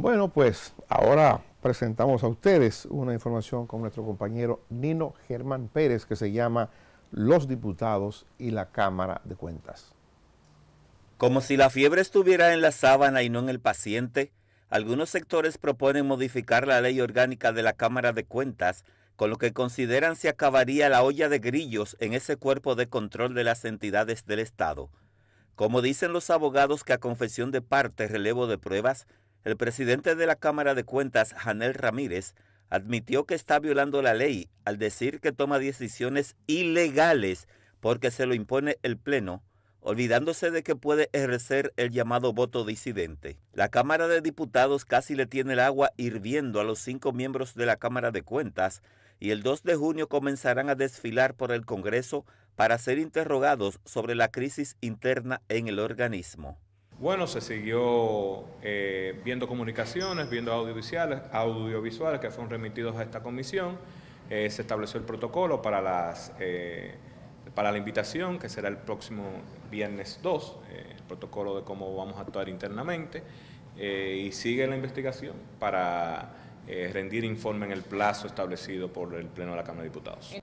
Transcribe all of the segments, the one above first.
Bueno, pues ahora presentamos a ustedes una información con nuestro compañero Nino Germán Pérez que se llama Los Diputados y la Cámara de Cuentas. Como si la fiebre estuviera en la sábana y no en el paciente, algunos sectores proponen modificar la ley orgánica de la Cámara de Cuentas, con lo que consideran se acabaría la olla de grillos en ese cuerpo de control de las entidades del Estado. Como dicen los abogados que a confesión de parte, relevo de pruebas, el presidente de la Cámara de Cuentas, Janel Ramírez, admitió que está violando la ley al decir que toma decisiones ilegales porque se lo impone el Pleno, olvidándose de que puede ejercer el llamado voto disidente. La Cámara de Diputados casi le tiene el agua hirviendo a los cinco miembros de la Cámara de Cuentas y el 2 de junio comenzarán a desfilar por el Congreso para ser interrogados sobre la crisis interna en el organismo. Bueno, se siguió eh, viendo comunicaciones, viendo audiovisuales, audiovisuales que fueron remitidos a esta comisión. Eh, se estableció el protocolo para, las, eh, para la invitación, que será el próximo viernes 2, el protocolo de cómo vamos a actuar internamente. y sigue la investigación para rendir informe en el plazo establecido por el Pleno de la Cámara de Diputados.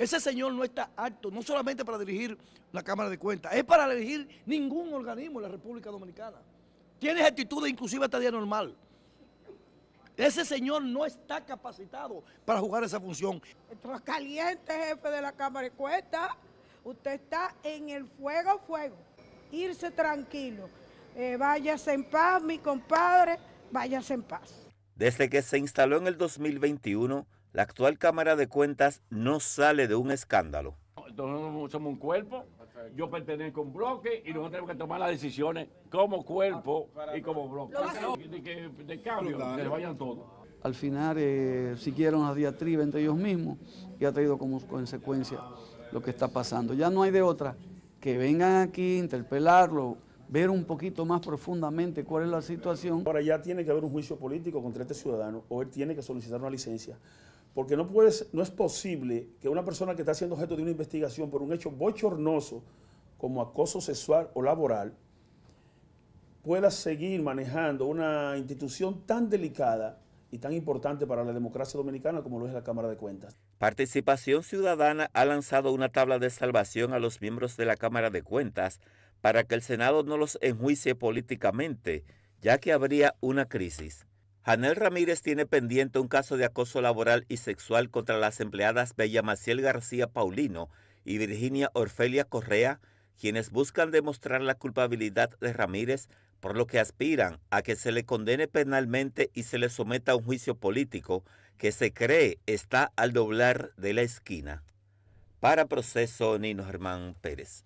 Ese señor no está apto, no solamente para dirigir la Cámara de Cuentas, es para dirigir ningún organismo en la República Dominicana. Tiene actitud inclusive hasta día normal. Ese señor no está capacitado para jugar esa función. Tras caliente, jefe de la Cámara de Cuentas, usted está en el fuego, fuego. Irse tranquilo. Eh, váyase en paz, mi compadre, váyase en paz. Desde que se instaló en el 2021, la actual Cámara de Cuentas no sale de un escándalo. Nosotros somos un cuerpo, yo pertenezco a un bloque y nosotros tenemos que tomar las decisiones como cuerpo y como bloque. De, cambio, que vayan todos. Al final eh, siguieron la diatriba entre ellos mismos y ha traído como consecuencia lo que está pasando. Ya no hay de otra que vengan aquí, interpelarlo, ver un poquito más profundamente cuál es la situación. Ahora ya tiene que haber un juicio político contra este ciudadano o él tiene que solicitar una licencia porque no, no es posible que una persona que está siendo objeto de una investigación por un hecho bochornoso como acoso sexual o laboral pueda seguir manejando una institución tan delicada y tan importante para la democracia dominicana como lo es la Cámara de Cuentas. Participación Ciudadana ha lanzado una tabla de salvación a los miembros de la Cámara de Cuentas para que el Senado no los enjuicie políticamente, ya que habría una crisis. Janel Ramírez tiene pendiente un caso de acoso laboral y sexual contra las empleadas Bella Maciel García Paulino y Virginia Orfelia Correa, quienes buscan demostrar la culpabilidad de Ramírez, por lo que aspiran a que se le condene penalmente y se le someta a un juicio político que se cree está al doblar de la esquina. Para proceso, Nino Germán Pérez.